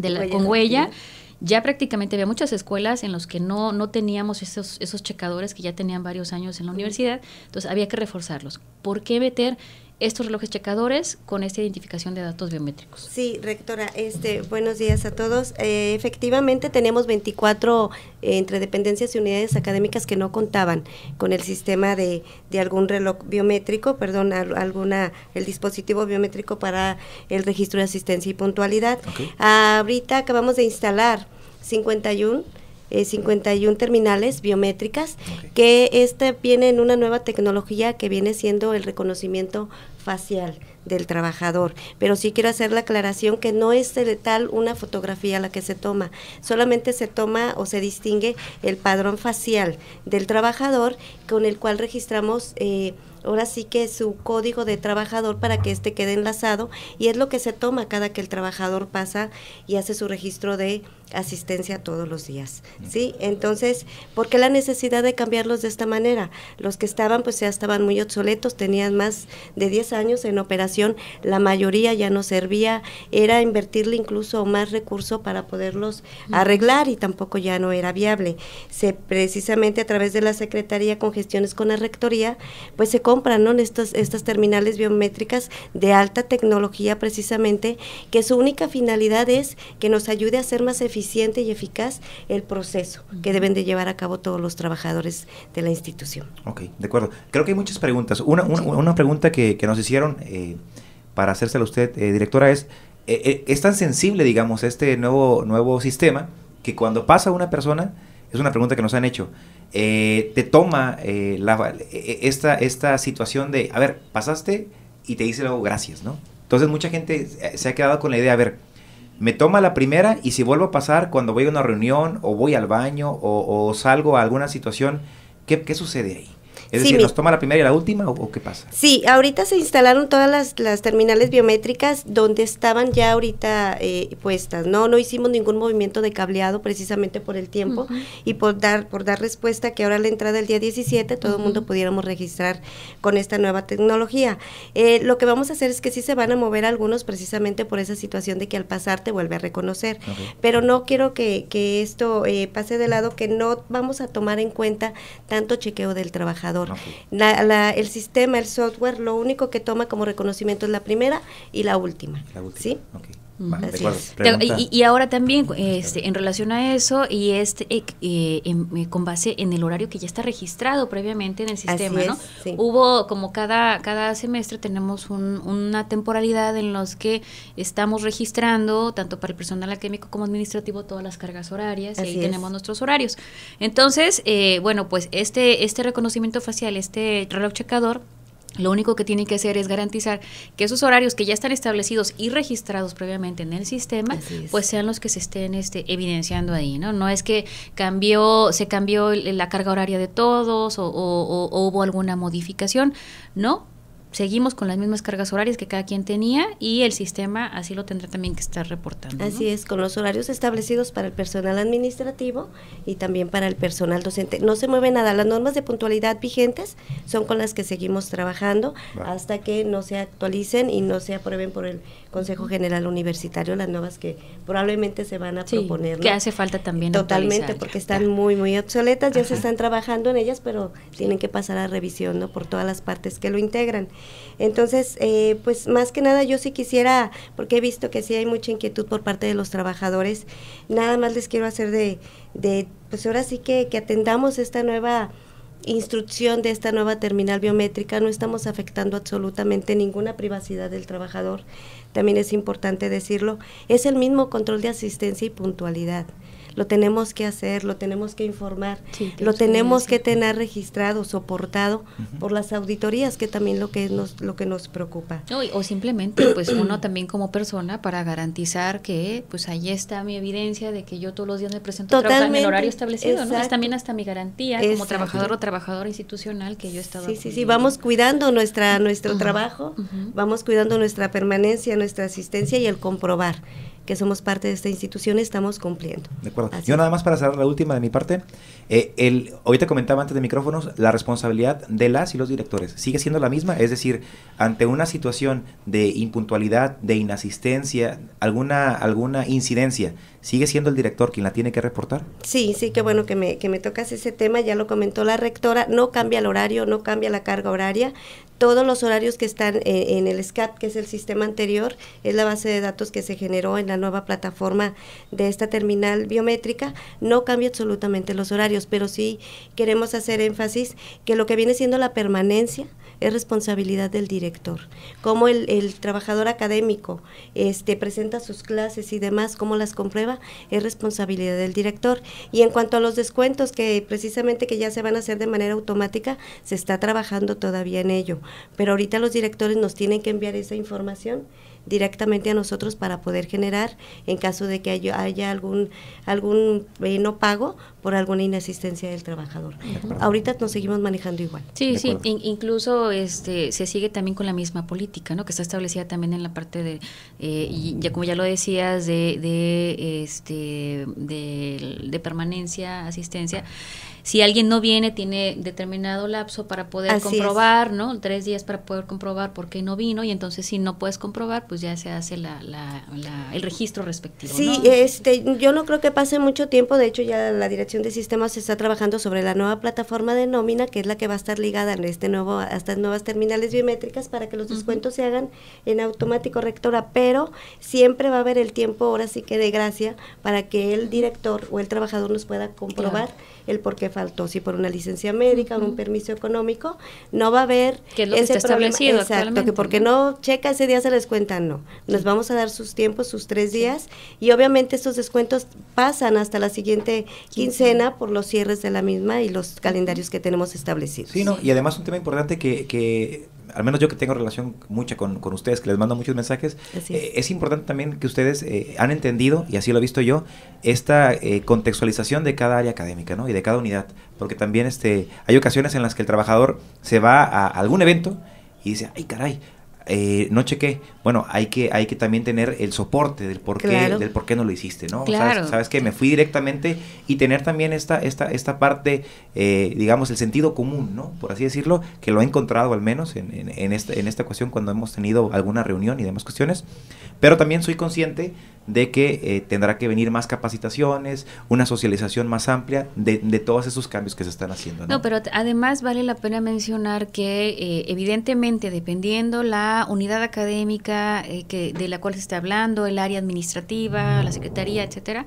la, con huella ya prácticamente había muchas escuelas en las que no, no teníamos esos, esos checadores que ya tenían varios años en la universidad, entonces había que reforzarlos. ¿Por qué meter estos relojes checadores con esta identificación de datos biométricos. Sí, rectora, este, buenos días a todos. Eh, efectivamente, tenemos 24 eh, entre dependencias y unidades académicas que no contaban con el sistema de, de algún reloj biométrico, perdón, alguna el dispositivo biométrico para el registro de asistencia y puntualidad. ahorita acabamos de instalar 51 51 eh, terminales biométricas, que este viene en una nueva tecnología que viene siendo el reconocimiento facial del trabajador. Pero sí quiero hacer la aclaración que no es tal una fotografía la que se toma, solamente se toma o se distingue el padrón facial del trabajador con el cual registramos... Eh, ahora sí que su código de trabajador para que éste quede enlazado y es lo que se toma cada que el trabajador pasa y hace su registro de asistencia todos los días, ¿sí? Entonces, ¿por qué la necesidad de cambiarlos de esta manera? Los que estaban, pues ya estaban muy obsoletos, tenían más de 10 años en operación, la mayoría ya no servía, era invertirle incluso más recurso para poderlos arreglar y tampoco ya no era viable. Se precisamente a través de la Secretaría con gestiones con la Rectoría, pues se compran estas, estas terminales biométricas de alta tecnología precisamente, que su única finalidad es que nos ayude a ser más eficiente y eficaz el proceso que deben de llevar a cabo todos los trabajadores de la institución. Ok, de acuerdo. Creo que hay muchas preguntas. Una, pregunta que, nos hicieron eh, para hacérsela a usted, eh, directora, es, eh, ¿es tan sensible, digamos, este nuevo, nuevo sistema que cuando pasa una persona, es una pregunta que nos han hecho, eh, te toma eh, la, eh, esta, esta situación de, a ver, pasaste y te dice luego gracias, ¿no? Entonces mucha gente se ha quedado con la idea, a ver, me toma la primera y si vuelvo a pasar cuando voy a una reunión o voy al baño o, salgo a alguna situación, ¿qué, qué sucede ahí? Es decir, ¿nos toma la primera y la última o, qué pasa? Sí, ahorita se instalaron todas las, terminales biométricas donde estaban ya ahorita eh, puestas, ¿no? No hicimos ningún movimiento de cableado precisamente por el tiempo y por dar, por dar respuesta que ahora la entrada del día 17 todo el mundo pudiéramos registrar con esta nueva tecnología. Eh, lo que vamos a hacer es que sí se van a mover algunos precisamente por esa situación de que al pasar te vuelve a reconocer. Pero no quiero que, esto eh, pase de lado, que no vamos a tomar en cuenta tanto chequeo del trabajador el sistema, el software, lo único que toma como reconocimiento es la primera y la última. ¿sí? Y, ahora también, eh, este, en relación a eso, y este, con base en el horario que ya está registrado previamente en el sistema, ¿no? Hubo, como cada, cada semestre, tenemos una temporalidad en los que estamos registrando, tanto para el personal académico como administrativo, todas las cargas horarias, y ahí tenemos nuestros horarios. Entonces, bueno, pues este, este reconocimiento facial, este reloj checador, lo único que tiene que hacer es garantizar que esos horarios que ya están establecidos y registrados previamente en el sistema, pues sean los que se estén este, evidenciando ahí, ¿no? No es que cambió, se cambió la carga horaria de todos o hubo alguna modificación, no, seguimos con las mismas cargas horarias que cada quien tenía y el sistema así lo tendrá también que estar reportando. Así es, con los horarios establecidos para el personal administrativo y también para el personal docente. No se mueve nada, las normas de puntualidad vigentes son con las que seguimos trabajando hasta que no se actualicen y no se aprueben por el Consejo General Universitario, las nuevas que probablemente se van a proponer. Que hace falta también. Totalmente, porque están muy, muy obsoletas, ya se están trabajando en ellas, pero tienen que pasar a revisión, ¿no? Por todas las partes que lo integran. Entonces, eh, pues más que nada yo sí quisiera, porque he visto que sí hay mucha inquietud por parte de los trabajadores, nada más les quiero hacer de, de pues ahora sí que, que atendamos esta nueva instrucción de esta nueva terminal biométrica no estamos afectando absolutamente ninguna privacidad del trabajador también es importante decirlo, es el mismo control de asistencia y puntualidad lo tenemos que hacer, lo tenemos que informar, lo tenemos que tener registrado, soportado por las auditorías, que también lo que nos, lo que nos preocupa. o simplemente, pues uno también como persona para garantizar que, pues ahí está mi evidencia de que yo todos los días me presento Totalmente, horario establecido, Es también hasta mi garantía como trabajador o trabajadora institucional que yo he estado. Sí, sí, sí, vamos cuidando nuestra nuestro trabajo, vamos cuidando nuestra permanencia, nuestra asistencia y el comprobar que somos parte de esta institución estamos cumpliendo. acuerdo. Yo nada más para cerrar la última de mi parte, eh, el, te comentaba antes de micrófonos la responsabilidad de las y los directores. ¿Sigue siendo la misma? Es decir, ante una situación de impuntualidad, de inasistencia, alguna, alguna incidencia, ¿sigue siendo el director quien la tiene que reportar? Sí, sí, qué bueno que me, que me tocas ese tema, ya lo comentó la rectora, no cambia el horario, no cambia la carga horaria, todos los horarios que están eh, en, el SCAT, que es el sistema anterior, es la base de datos que se generó en la nueva plataforma de esta terminal biométrica, no cambia absolutamente los horarios, pero sí queremos hacer énfasis que lo que viene siendo la permanencia, es responsabilidad del director. Cómo el, el, trabajador académico este, presenta sus clases y demás, cómo las comprueba, es responsabilidad del director. Y en cuanto a los descuentos, que precisamente que ya se van a hacer de manera automática, se está trabajando todavía en ello. Pero ahorita los directores nos tienen que enviar esa información directamente a nosotros para poder generar en caso de que haya, algún, algún eh, no pago por alguna inasistencia del trabajador. Ahorita nos seguimos manejando igual. Sí, sí, incluso este, se sigue también con la misma política, ¿no? Que está establecida también en la parte de, eh, ya como ya lo decías, de, este, de permanencia, asistencia si alguien no viene, tiene determinado lapso para poder comprobar, ¿no? Tres días para poder comprobar por qué no vino y entonces si no puedes comprobar, pues ya se hace la, el registro respectivo. Sí, este, yo no creo que pase mucho tiempo, de hecho ya la Dirección de Sistemas está trabajando sobre la nueva plataforma de nómina, que es la que va a estar ligada en este nuevo, a estas nuevas terminales biométricas para que los descuentos se hagan en automático, rectora, pero siempre va a haber el tiempo, ahora sí que de gracia, para que el director o el trabajador nos pueda comprobar el por qué faltó, si por una licencia médica o un permiso económico, no va a haber que es que establecido Exacto, que porque no checa ese día se les cuenta, no. Nos vamos a dar sus tiempos, sus tres días, y obviamente estos descuentos pasan hasta la siguiente quincena por los cierres de la misma y los calendarios que tenemos establecidos. Sí, no, y además un tema importante que, al menos yo que tengo relación mucha con, ustedes, que les mando muchos mensajes, eh, es importante también que ustedes eh, han entendido, y así lo he visto yo, esta eh, contextualización de cada área académica, ¿no? de cada unidad, porque también este, hay ocasiones en las que el trabajador se va a algún evento y dice, ay caray, eh, no chequé. Bueno, hay que, hay que también tener el soporte del por qué, del por qué no lo hiciste, ¿no? ¿Sabes, que Me fui directamente y tener también esta, esta, esta parte, eh, digamos, el sentido común, ¿no? Por así decirlo, que lo he encontrado al menos en, en, esta, en esta cuestión cuando hemos tenido alguna reunión y demás cuestiones. Pero también soy consciente de que eh, tendrá que venir más capacitaciones, una socialización más amplia de, todos esos cambios que se están haciendo. No, pero además vale la pena mencionar que eh, evidentemente dependiendo la unidad académica eh, que, de la cual se está hablando, el área administrativa, la secretaría, etcétera,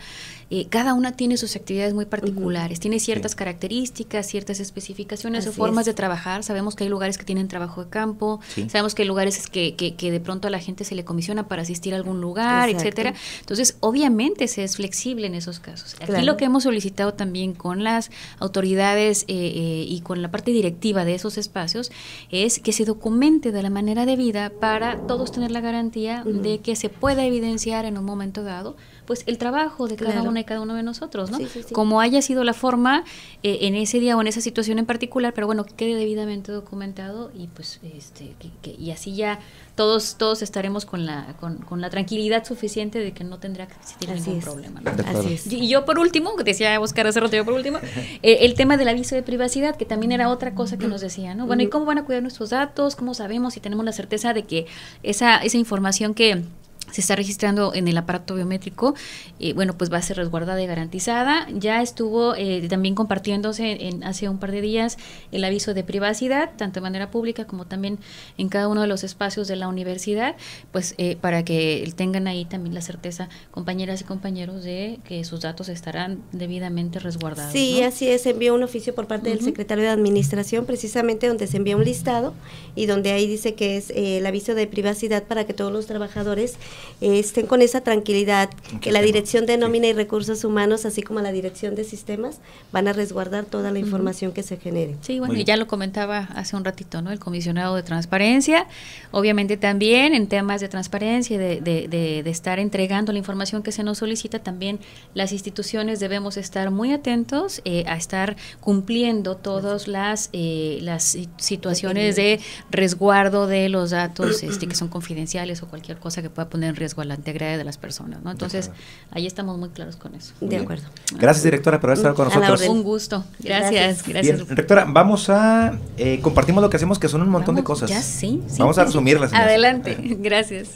eh, cada una tiene sus actividades muy particulares, tiene ciertas características, ciertas especificaciones o formas de trabajar. Sabemos que hay lugares que tienen trabajo de campo, sabemos que hay lugares que, que, de pronto a la gente se le comisiona para asistir a algún lugar, etcétera. Entonces, obviamente se es flexible en esos casos. Aquí lo que hemos solicitado también con las autoridades eh, eh, y con la parte directiva de esos espacios es que se documente de la manera debida para todos tener la garantía de que se pueda evidenciar en un momento dado pues el trabajo de cada uno y cada uno de nosotros, ¿no? Como haya sido la forma eh, en ese día o en esa situación en particular, pero bueno, quede debidamente documentado y pues este y así ya todos todos estaremos con la con, con, la tranquilidad suficiente de que no tendrá que existir ningún problema, ¿no? Así es. Y, yo por último, que decía buscar hace rato, yo por último, eh, el tema del aviso de privacidad, que también era otra cosa que nos decía, ¿no? Bueno, ¿y mm. cómo van a cuidar nuestros datos? ¿Cómo sabemos y tenemos la certeza de que esa esa información que se está registrando en el aparato biométrico, eh, bueno, pues va a ser resguardada y garantizada. Ya estuvo eh, también compartiéndose en, hace un par de días el aviso de privacidad, tanto de manera pública como también en cada uno de los espacios de la universidad, pues eh, para que tengan ahí también la certeza, compañeras y compañeros, de que sus datos estarán debidamente resguardados. Sí, así es, envió un oficio por parte del secretario de Administración, precisamente donde se envía un listado y donde ahí dice que es eh, el aviso de privacidad para que todos los trabajadores eh, estén con esa tranquilidad, que la Dirección de Nómina y Recursos Humanos, así como la Dirección de Sistemas, van a resguardar toda la información que se genere. Sí, bueno, y ya lo comentaba hace un ratito, ¿no? El comisionado de transparencia, obviamente también en temas de transparencia y de, de, de, estar entregando la información que se nos solicita, también las instituciones debemos estar muy atentos eh, a estar cumpliendo todas las, eh, las situaciones de resguardo de los datos este, que son confidenciales o cualquier cosa que pueda poner en riesgo a la integridad de las personas. ¿no? Entonces, ahí estamos muy claros con eso. De acuerdo. Gracias, directora, por haber estado con nosotros. Un gusto. Gracias, gracias. vamos a eh, compartimos lo que hacemos, que son un montón de cosas. Ya, sí, vamos a resumirlas. Adelante, eh. gracias.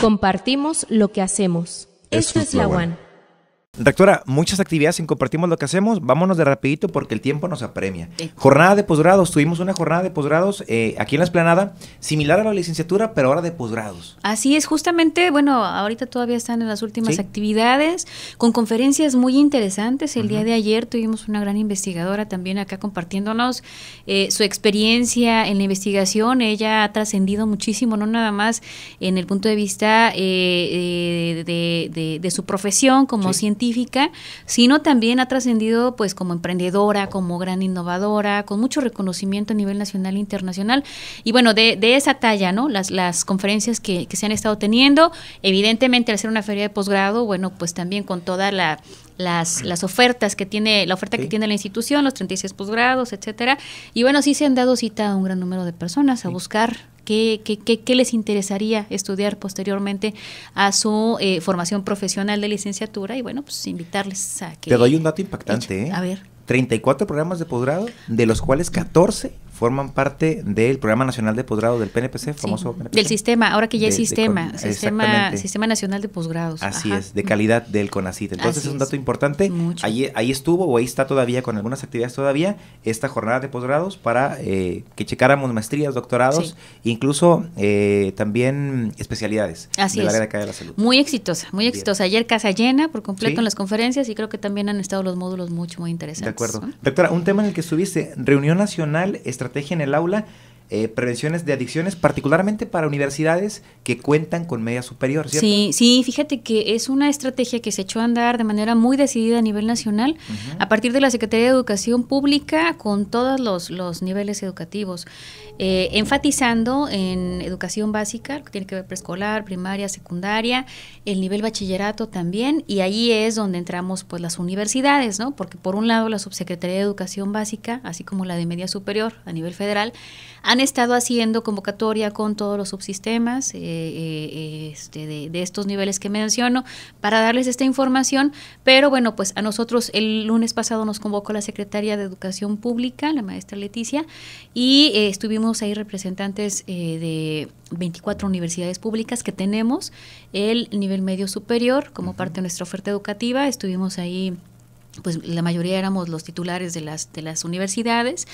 Compartimos lo que hacemos. Esto, es la UAN. Doctora, muchas actividades en Compartimos lo que hacemos. Vámonos de rapidito porque el tiempo nos apremia. Jornada de posgrados. Tuvimos una jornada de posgrados eh, aquí en la esplanada, similar a la licenciatura, pero ahora de posgrados. Así es, justamente, bueno, ahorita todavía están en las últimas actividades, con conferencias muy interesantes. El día de ayer tuvimos una gran investigadora también acá compartiéndonos eh, su experiencia en la investigación. Ella ha trascendido muchísimo, no nada más en el punto de vista eh, de, su profesión como científica, sino también ha trascendido pues como emprendedora, como gran innovadora, con mucho reconocimiento a nivel nacional e internacional. Y bueno, de, esa talla, ¿no? Las, las conferencias que, se han estado teniendo, evidentemente al ser una feria de posgrado, bueno, pues también con todas las, las, ofertas que tiene, la oferta que tiene la institución, los 36 posgrados, etcétera. Y bueno, sí se han dado cita a un gran número de personas a buscar ¿Qué, qué, qué, les interesaría estudiar posteriormente a su eh, formación profesional de licenciatura? Y bueno, pues invitarles a que... Te doy un dato impactante, ¿eh? A ver. 34 programas de posgrado, de los cuales 14 forman parte del Programa Nacional de Posgrado del PNPC, famoso PNPC. Del sistema, ahora que ya es sistema, sistema, sistema Nacional de Posgrados. Así es, de calidad del CONACIT. Entonces es un dato importante. Ahí, estuvo o ahí está todavía con algunas actividades todavía esta jornada de posgrados para eh, que checáramos maestrías, doctorados, incluso eh, también especialidades Así es. de la salud. Muy exitosa, muy exitosa. Ayer casa llena por completo en las conferencias y creo que también han estado los módulos mucho, muy interesantes. De acuerdo. Doctora, un tema en el que estuviste, reunión nacional estratégica estrategia en el aula, eh, prevenciones de adicciones, particularmente para universidades que cuentan con media superior. Sí, sí, fíjate que es una estrategia que se echó a andar de manera muy decidida a nivel nacional, a partir de la Secretaría de Educación Pública, con todos los, los niveles educativos. Eh, enfatizando en educación básica, lo que tiene que ver preescolar, primaria, secundaria, el nivel bachillerato también, y ahí es donde entramos pues las universidades, ¿no? Porque por un lado la Subsecretaría de Educación Básica, así como la de Media Superior a nivel federal, han estado haciendo convocatoria con todos los subsistemas eh, eh, este, de, de estos niveles que menciono para darles esta información, pero bueno, pues a nosotros el lunes pasado nos convocó la Secretaria de Educación Pública, la maestra Leticia, y estuvimos ahí representantes eh, de 24 universidades públicas que tenemos el nivel medio superior como parte de nuestra oferta educativa. Estuvimos ahí pues la mayoría éramos los titulares de las, de las universidades.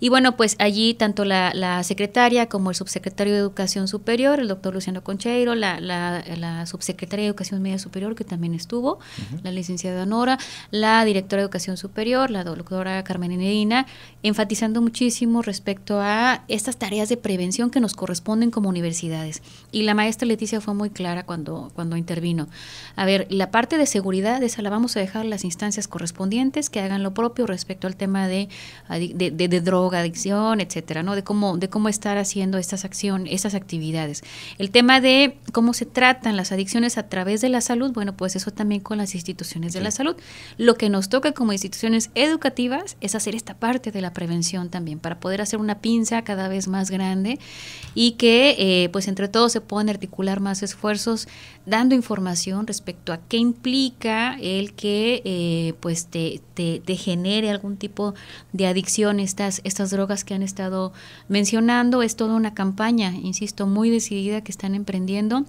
Y bueno, pues allí tanto la, secretaria como el subsecretario de Educación Superior, el doctor Luciano Concheiro, la, la, subsecretaria de Educación Media Superior, que también estuvo, la licenciada Nora, la directora de Educación Superior, la doctora Carmen medina, enfatizando muchísimo respecto a estas tareas de prevención que nos corresponden como universidades. Y la maestra Leticia fue muy clara cuando, cuando intervino. A ver, la parte de seguridad, esa la vamos a dejar las instancias correspondientes correspondientes que hagan lo propio respecto al tema de, de, droga, adicción, etcétera, ¿no? De cómo, de cómo estar haciendo estas acciones, estas actividades. El tema de cómo se tratan las adicciones a través de la salud, bueno, pues eso también con las instituciones de la salud. Lo que nos toca como instituciones educativas es hacer esta parte de la prevención también, para poder hacer una pinza cada vez más grande y que eh, pues entre todos se puedan articular más esfuerzos dando información respecto a qué implica el que eh, pues pues, te, genere algún tipo de adicción estas, estas drogas que han estado mencionando. Es toda una campaña, insisto, muy decidida que están emprendiendo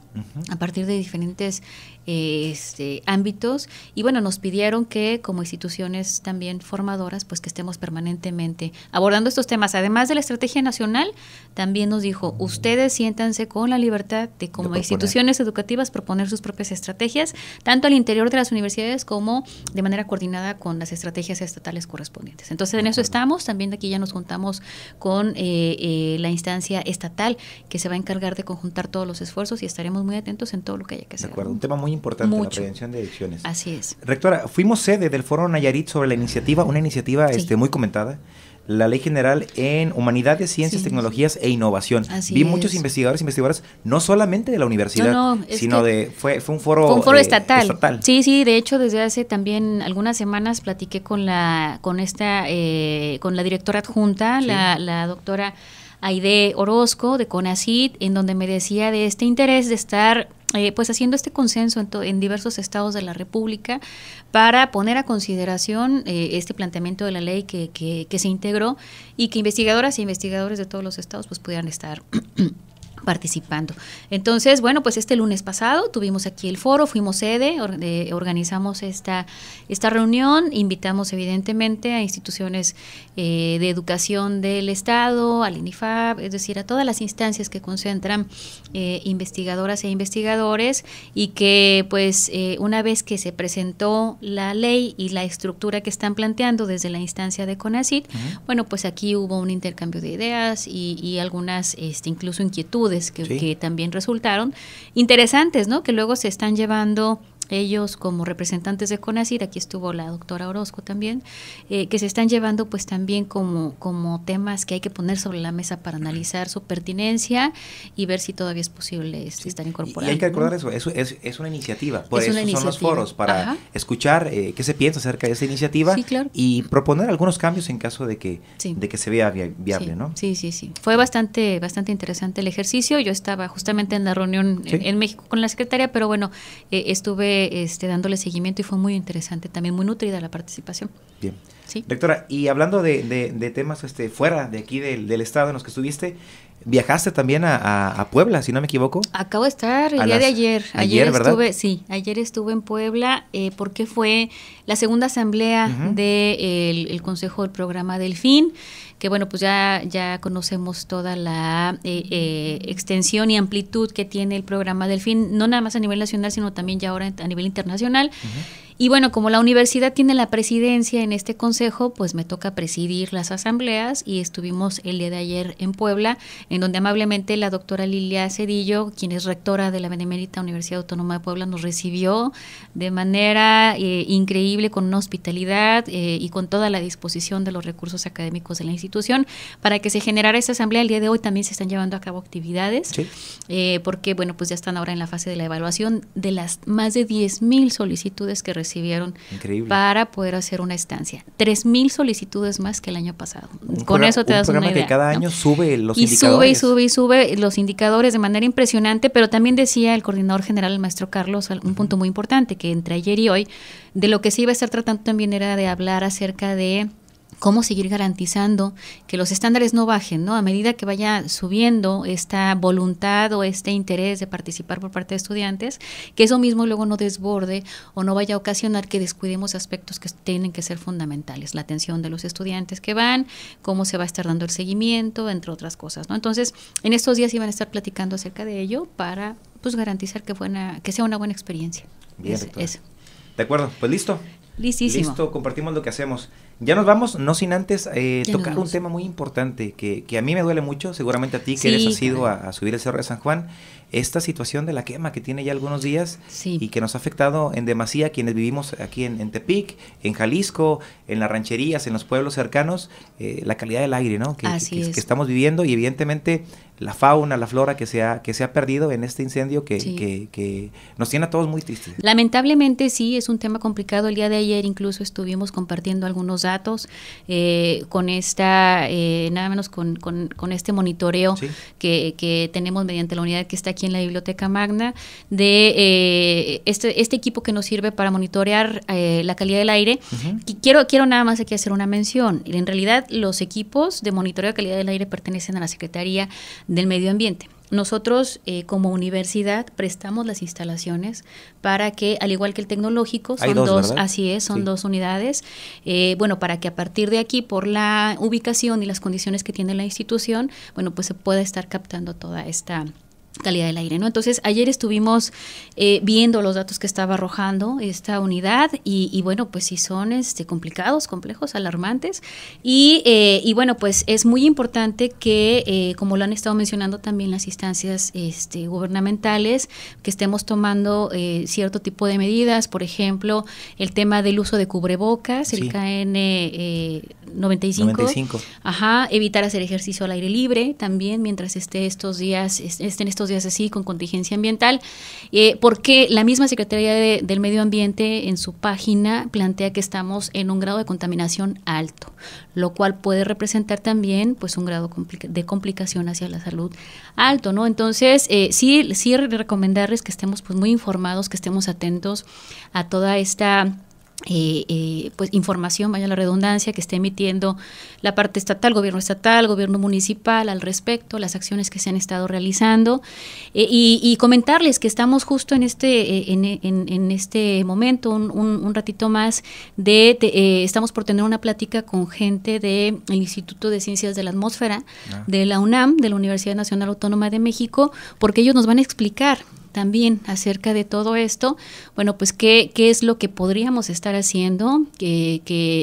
a partir de diferentes este, ámbitos y bueno, nos pidieron que como instituciones también formadoras, pues que estemos permanentemente abordando estos temas. Además de la estrategia nacional, también nos dijo, ustedes siéntanse con la libertad de como instituciones educativas proponer sus propias estrategias, tanto al interior de las universidades como de manera coordinada con las estrategias estatales correspondientes. Entonces en eso estamos, también de aquí ya nos juntamos con eh, eh, la instancia estatal que se va a encargar de conjuntar todos los esfuerzos y estaremos muy atentos en todo lo que haya que hacer. un tema muy importante Mucho. la prevención de adicciones. Así es. Rectora, fuimos sede del Foro Nayarit sobre la iniciativa, una iniciativa este, muy comentada, la Ley General en Humanidades, Ciencias, Tecnologías e Innovación. Así Vi muchos investigadores e investigadoras, no solamente de la universidad, sino de... Fue, un foro, eh, estatal. Sí, sí, de hecho, desde hace también algunas semanas platiqué con la, con esta, eh, con la directora adjunta, la, la doctora... Aide Orozco de CONACID, en donde me decía de este interés de estar eh, pues haciendo este consenso en, diversos estados de la República para poner a consideración eh, este planteamiento de la ley que, se integró y que investigadoras e investigadores de todos los estados pues pudieran estar participando. Entonces, bueno, pues este lunes pasado tuvimos aquí el foro, fuimos sede, organizamos esta, esta reunión, invitamos evidentemente a instituciones eh, de educación del Estado, al INIFAB, es decir, a todas las instancias que concentran eh, investigadoras e investigadores y que pues eh, una vez que se presentó la ley y la estructura que están planteando desde la instancia de CONACIT, bueno, pues aquí hubo un intercambio de ideas y, algunas, este, incluso inquietudes que, que también resultaron interesantes, ¿no? Que luego se están llevando ellos como representantes de CONACID, aquí estuvo la doctora Orozco también, eh, que se están llevando pues también como, como temas que hay que poner sobre la mesa para analizar su pertinencia y ver si todavía es posible este, estar incorporando. Y hay que recordar eso, eso es, es una iniciativa, por eso son los foros, para escuchar eh, qué se piensa acerca de esa iniciativa y proponer algunos cambios en caso de que, de que se vea viable, ¿no? Sí, sí, sí. Fue bastante, bastante interesante el ejercicio, yo estaba justamente en la reunión en, México con la secretaria, pero bueno, eh, estuve este, dándole seguimiento y fue muy interesante, también muy nutrida la participación. Bien. ¿Sí? rectora y hablando de, de, de temas este, fuera de aquí del, del, estado en los que estuviste, Viajaste también a, Puebla, si no me equivoco. Acabo de estar el día de ayer. Ayer, estuve, sí, ayer estuve en Puebla eh, porque fue la segunda asamblea del de, el, Consejo del Programa Delfín que bueno, pues ya, ya conocemos toda la eh, eh, extensión y amplitud que tiene el programa Delfín, no nada más a nivel nacional, sino también ya ahora a nivel internacional. Y bueno, como la universidad tiene la presidencia en este consejo, pues me toca presidir las asambleas y estuvimos el día de ayer en Puebla en donde amablemente la doctora Lilia Cedillo, quien es rectora de la Benemérita Universidad Autónoma de Puebla, nos recibió de manera eh, increíble, con una hospitalidad eh, y con toda la disposición de los recursos académicos de la institución para que se generara esa asamblea. El día de hoy también se están llevando a cabo actividades, eh, porque, bueno, pues ya están ahora en la fase de la evaluación de las más de 10 mil solicitudes que recibieron para poder hacer una estancia. 3 mil solicitudes más que el año pasado. Con eso te que cada año sube los indicadores sube y sube y sube los indicadores de manera impresionante, pero también decía el coordinador general, el maestro Carlos, un punto muy importante, que entre ayer y hoy, de lo que se iba a estar tratando también era de hablar acerca de cómo seguir garantizando que los estándares no bajen, ¿no? A medida que vaya subiendo esta voluntad o este interés de participar por parte de estudiantes, que eso mismo luego no desborde o no vaya a ocasionar que descuidemos aspectos que tienen que ser fundamentales, la atención de los estudiantes que van, cómo se va a estar dando el seguimiento, entre otras cosas, ¿no? Entonces, en estos días iban a estar platicando acerca de ello para pues garantizar que buena que sea una buena experiencia. Bien, De acuerdo, pues listo. Listísimo. Listo, compartimos lo que hacemos. Ya nos vamos, no sin antes eh, tocar un tema muy importante que, a mí me duele mucho, seguramente a ti que eres asiduo a subir el Cerro de San Juan, esta situación de la quema que tiene ya algunos días y que nos ha afectado en demasía quienes vivimos aquí en, Tepic, en Jalisco, en las rancherías, en los pueblos cercanos, eh, la calidad del aire ¿no? que, que, estamos viviendo y evidentemente la fauna, la flora que se ha, que se ha perdido en este incendio que, nos tiene a todos muy tristes. Lamentablemente sí, es un tema complicado. El día de ayer incluso estuvimos compartiendo algunos datos eh, con esta, eh, nada menos con, con, este monitoreo que, que tenemos mediante la unidad que está aquí en la Biblioteca Magna, de eh, este, este equipo que nos sirve para monitorear eh, la calidad del aire. y quiero, quiero nada más aquí hacer una mención. En realidad, los equipos de monitoreo de calidad del aire pertenecen a la Secretaría del Medio Ambiente. Nosotros eh, como universidad prestamos las instalaciones para que, al igual que el tecnológico, son dos, así es, son dos unidades, bueno, para que a partir de aquí, por la ubicación y las condiciones que tiene la institución, bueno, pues se pueda estar captando toda esta calidad del aire, ¿no? Entonces, ayer estuvimos eh, viendo los datos que estaba arrojando esta unidad y, bueno, pues sí son este, complicados, complejos, alarmantes y, eh, bueno, pues es muy importante que, eh, como lo han estado mencionando también las instancias este, gubernamentales, que estemos tomando cierto tipo de medidas, por ejemplo, el tema del uso de cubrebocas, el KN... 95. Ajá, evitar hacer ejercicio al aire libre también mientras esté estos días, estén estos días así con contingencia ambiental, eh, porque la misma Secretaría del Medio Ambiente en su página plantea que estamos en un grado de contaminación alto, lo cual puede representar también pues un grado de complicación hacia la salud alto, ¿no? Entonces, eh, sí, sí recomendarles que estemos pues muy informados, que estemos atentos a toda esta eh, eh, pues información, vaya la redundancia, que esté emitiendo la parte estatal, gobierno estatal, gobierno municipal al respecto, las acciones que se han estado realizando eh, y, comentarles que estamos justo en este, en, este momento, un, ratito más, de, estamos por tener una plática con gente del Instituto de Ciencias de la Atmósfera, ah. de la UNAM, de la Universidad Nacional Autónoma de México, porque ellos nos van a explicar también acerca de todo esto, bueno, pues qué, qué es lo que podríamos estar haciendo, que,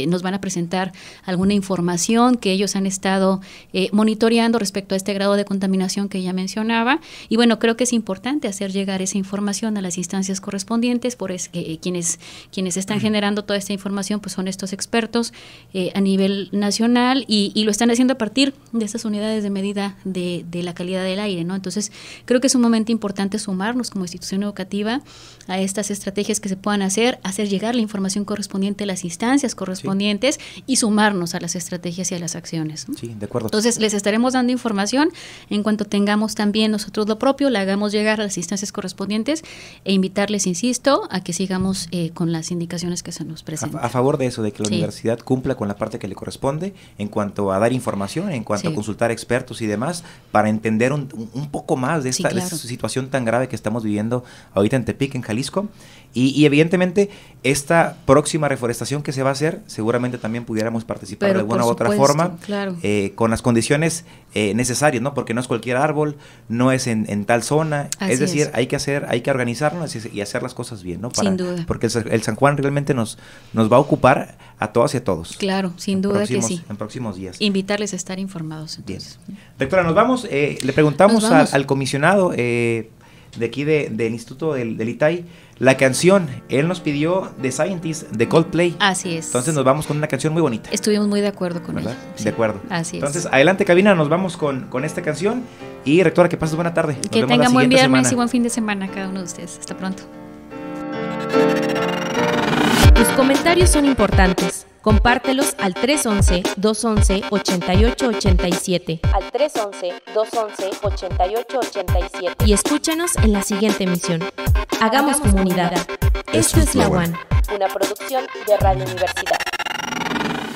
nos van a presentar alguna información que ellos han estado eh, monitoreando respecto a este grado de contaminación que ya mencionaba. Y bueno, creo que es importante hacer llegar esa información a las instancias correspondientes, por es eh, quienes, quienes están generando toda esta información, pues son estos expertos eh, a nivel nacional y, lo están haciendo a partir de estas unidades de medida de, de la calidad del aire, ¿no? Entonces, creo que es un momento importante sumar como institución educativa a estas estrategias que se puedan hacer, hacer llegar la información correspondiente a las instancias correspondientes y sumarnos a las estrategias y a las acciones. Sí, de acuerdo. Entonces, les estaremos dando información en cuanto tengamos también nosotros lo propio, la hagamos llegar a las instancias correspondientes e invitarles, insisto, a que sigamos eh, con las indicaciones que se nos presentan. A, favor de eso, de que la universidad cumpla con la parte que le corresponde en cuanto a dar información, en cuanto a consultar expertos y demás, para entender un, poco más de esta situación tan grave que está estamos viviendo ahorita en Tepic, en Jalisco. Y, evidentemente esta próxima reforestación que se va a hacer, seguramente también pudiéramos participar de alguna u otra forma, claro. Eh, con las condiciones eh, necesarias, ¿no? Porque no es cualquier árbol, no es en, tal zona, es decir, hay que hacer, hay que organizarnos y hacer las cosas bien, ¿no? sin duda. Porque el, San Juan realmente nos, nos va a ocupar a todas y a todos. Claro, sin duda que sí. En próximos días. Invitarles a estar informados. Entonces. Bien. nos vamos, eh, le preguntamos al comisionado de aquí del Instituto del, del, ITAI, la canción, él nos pidió The Scientist de Coldplay. Así es. Entonces nos vamos con una canción muy bonita. Estuvimos muy de acuerdo con ¿verdad? De acuerdo. Así es. Entonces, adelante cabina, nos vamos con, con esta canción y rectora, que pases buena tarde. que tengan buen viernes semana. y buen fin de semana a cada uno de ustedes. Hasta pronto. Tus comentarios son importantes Compártelos al 311-211-8887. Al 311-211-8887. Y escúchanos en la siguiente emisión. Hagamos, comunidad. Esto, es La One Una producción de Radio Universidad.